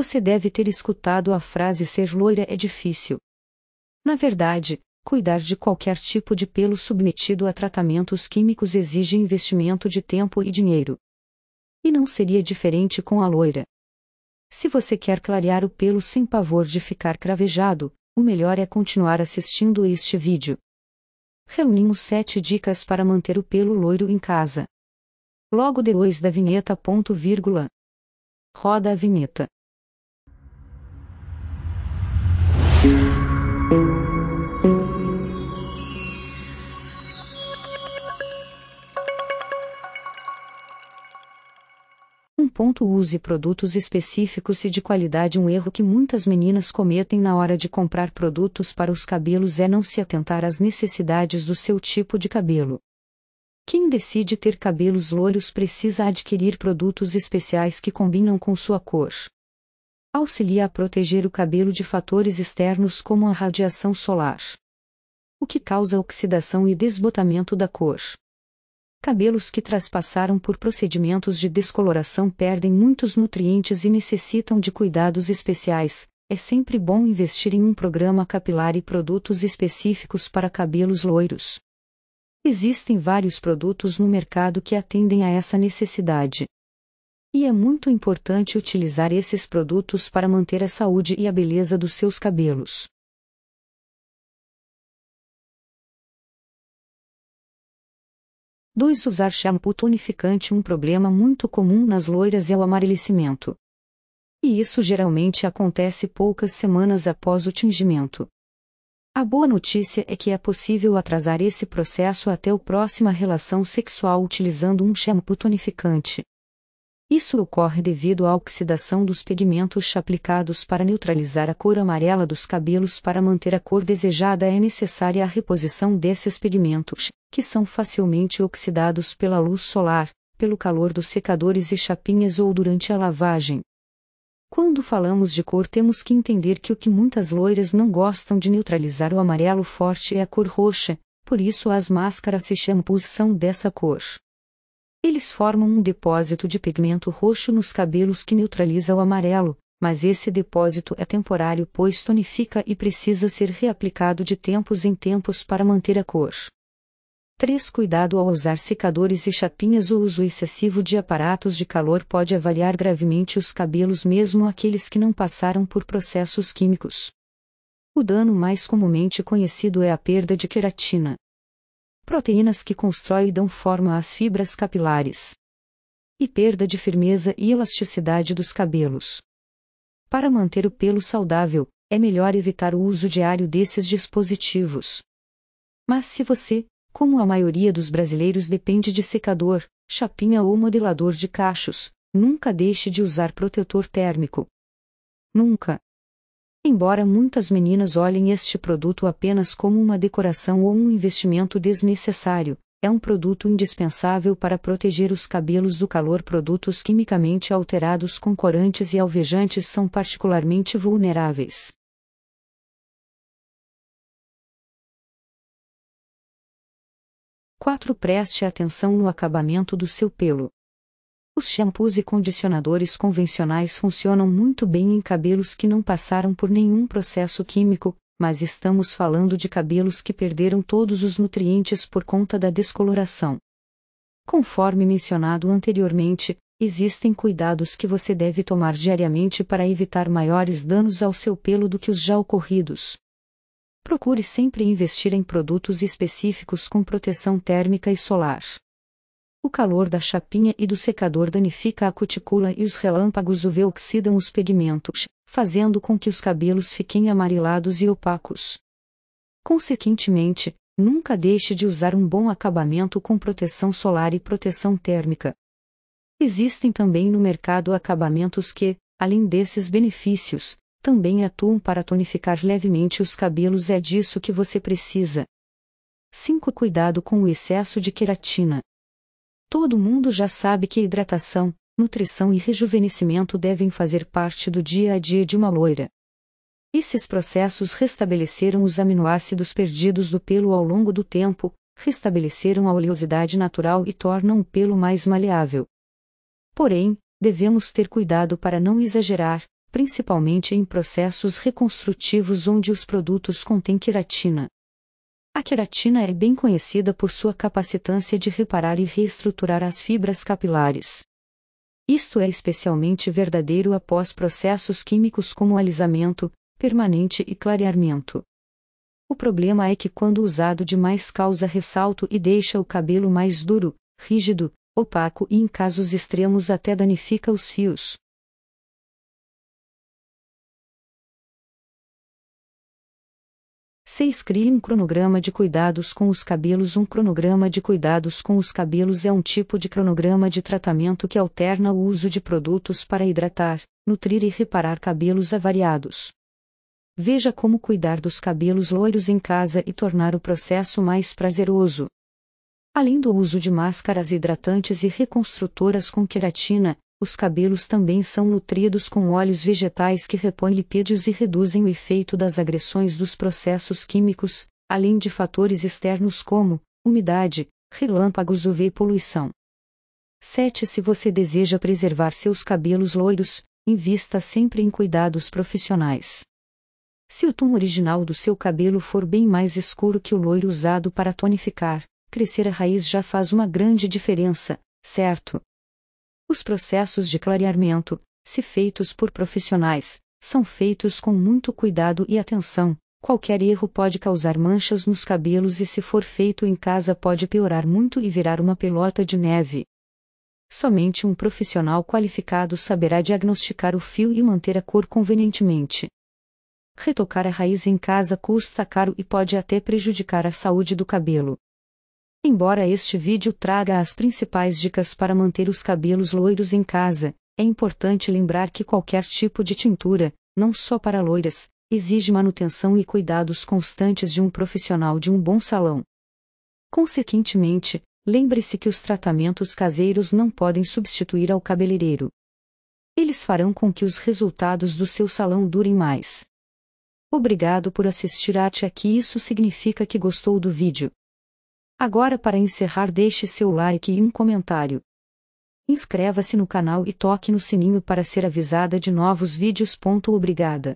Você deve ter escutado a frase ser loira é difícil. Na verdade, cuidar de qualquer tipo de pelo submetido a tratamentos químicos exige investimento de tempo e dinheiro. E não seria diferente com a loira. Se você quer clarear o pelo sem pavor de ficar cravejado, o melhor é continuar assistindo este vídeo. Reunimos 7 dicas para manter o pelo loiro em casa. Logo depois da vinheta. Ponto, vírgula. Roda a vinheta. Use produtos específicos e de qualidade. Um erro que muitas meninas cometem na hora de comprar produtos para os cabelos é não se atentar às necessidades do seu tipo de cabelo. Quem decide ter cabelos loiros precisa adquirir produtos especiais que combinam com sua cor. Auxilia a proteger o cabelo de fatores externos como a radiação solar, o que causa oxidação e desbotamento da cor. Cabelos que traspassaram por procedimentos de descoloração perdem muitos nutrientes e necessitam de cuidados especiais. É sempre bom investir em um programa capilar e produtos específicos para cabelos loiros. Existem vários produtos no mercado que atendem a essa necessidade. E é muito importante utilizar esses produtos para manter a saúde e a beleza dos seus cabelos. 2. Usar shampoo tonificante um problema muito comum nas loiras é o amarelecimento. E isso geralmente acontece poucas semanas após o tingimento. A boa notícia é que é possível atrasar esse processo até a próxima relação sexual utilizando um shampoo tonificante. Isso ocorre devido à oxidação dos pigmentos aplicados para neutralizar a cor amarela dos cabelos. Para manter a cor desejada é necessária a reposição desses pigmentos, que são facilmente oxidados pela luz solar, pelo calor dos secadores e chapinhas ou durante a lavagem. Quando falamos de cor, temos que entender que o que muitas loiras não gostam de neutralizar o amarelo forte é a cor roxa, por isso as máscaras e shampoos são dessa cor. Eles formam um depósito de pigmento roxo nos cabelos que neutraliza o amarelo, mas esse depósito é temporário pois tonifica e precisa ser reaplicado de tempos em tempos para manter a cor. 3. Cuidado ao usar secadores e chapinhas. O uso excessivo de aparatos de calor pode avaliar gravemente os cabelos, mesmo aqueles que não passaram por processos químicos. O dano mais comumente conhecido é a perda de queratina, proteínas que constroem e dão forma às fibras capilares. E perda de firmeza e elasticidade dos cabelos. Para manter o pelo saudável, é melhor evitar o uso diário desses dispositivos. Mas se você, como a maioria dos brasileiros, depende de secador, chapinha ou modelador de cachos, nunca deixe de usar protetor térmico. Nunca. Embora muitas meninas olhem este produto apenas como uma decoração ou um investimento desnecessário, é um produto indispensável para proteger os cabelos do calor. Produtos quimicamente alterados com corantes e alvejantes são particularmente vulneráveis. Quatro Preste atenção no acabamento do seu pelo. Os shampoos e condicionadores convencionais funcionam muito bem em cabelos que não passaram por nenhum processo químico, mas estamos falando de cabelos que perderam todos os nutrientes por conta da descoloração. Conforme mencionado anteriormente, existem cuidados que você deve tomar diariamente para evitar maiores danos ao seu pelo do que os já ocorridos. Procure sempre investir em produtos específicos com proteção térmica e solar. O calor da chapinha e do secador danifica a cutícula e os relâmpagos UV oxidam os pigmentos, fazendo com que os cabelos fiquem amarelados e opacos. Consequentemente, nunca deixe de usar um bom acabamento com proteção solar e proteção térmica. Existem também no mercado acabamentos que, além desses benefícios, também atuam para tonificar levemente os cabelos. É disso que você precisa. 5. Cuidado com o excesso de queratina. Todo mundo já sabe que hidratação, nutrição e rejuvenescimento devem fazer parte do dia a dia de uma loira. Esses processos restabeleceram os aminoácidos perdidos do pelo ao longo do tempo, restabeleceram a oleosidade natural e tornam o pelo mais maleável. Porém, devemos ter cuidado para não exagerar, principalmente em processos reconstrutivos onde os produtos contêm queratina. A queratina é bem conhecida por sua capacitância de reparar e reestruturar as fibras capilares. Isto é especialmente verdadeiro após processos químicos como alisamento, permanente e clareamento. O problema é que quando usado demais causa ressalto e deixa o cabelo mais duro, rígido, opaco e em casos extremos até danifica os fios. 6. Crie um cronograma de cuidados com os cabelos. Um cronograma de cuidados com os cabelos é um tipo de cronograma de tratamento que alterna o uso de produtos para hidratar, nutrir e reparar cabelos avariados. Veja como cuidar dos cabelos loiros em casa e tornar o processo mais prazeroso. Além do uso de máscaras hidratantes e reconstrutoras com queratina, os cabelos também são nutridos com óleos vegetais que repõem lipídios e reduzem o efeito das agressões dos processos químicos, além de fatores externos como umidade, relâmpagos UV e poluição. 7. Se você deseja preservar seus cabelos loiros, invista sempre em cuidados profissionais. Se o tom original do seu cabelo for bem mais escuro que o loiro usado para tonificar, crescer a raiz já faz uma grande diferença, certo? Os processos de clareamento, se feitos por profissionais, são feitos com muito cuidado e atenção. Qualquer erro pode causar manchas nos cabelos e, se for feito em casa, pode piorar muito e virar uma pelota de neve. Somente um profissional qualificado saberá diagnosticar o fio e manter a cor convenientemente. Retocar a raiz em casa custa caro e pode até prejudicar a saúde do cabelo. Embora este vídeo traga as principais dicas para manter os cabelos loiros em casa, é importante lembrar que qualquer tipo de tintura, não só para loiras, exige manutenção e cuidados constantes de um profissional de um bom salão. Consequentemente, lembre-se que os tratamentos caseiros não podem substituir ao cabeleireiro. Eles farão com que os resultados do seu salão durem mais. Obrigado por assistir até aqui, isso significa que gostou do vídeo. Agora para encerrar deixe seu like e um comentário. Inscreva-se no canal e toque no sininho para ser avisada de novos vídeos. Obrigada.